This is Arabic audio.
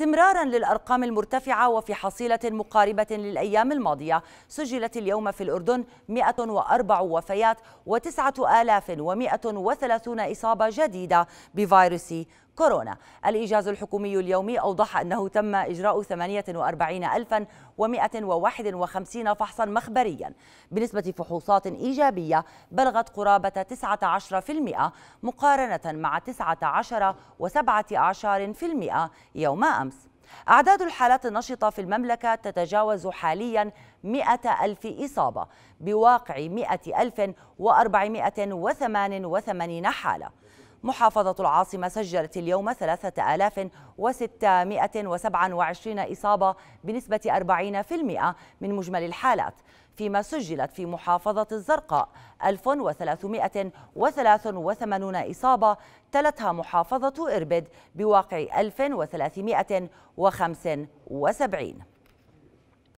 استمرارا للأرقام المرتفعة وفي حصيلة مقاربة للأيام الماضية سجلت اليوم في الأردن 104 وفيات و9130 إصابة جديدة بفيروس كورونا الإيجاز الحكومي اليومي أوضح أنه تم إجراء 48151 فحصا مخبريا بنسبة فحوصات إيجابية بلغت قرابة 19% مقارنة مع 19 و17% يوم أمس أعداد الحالات النشطة في المملكة تتجاوز حاليا 100 ألف إصابة بواقع 100 ألف وأربعمائة وثمان وثمانين حالة محافظة العاصمة سجلت اليوم 3627 إصابة بنسبة 40% من مجمل الحالات فيما سجلت في محافظة الزرقاء 1383 إصابة تلتها محافظة إربد بواقع 1375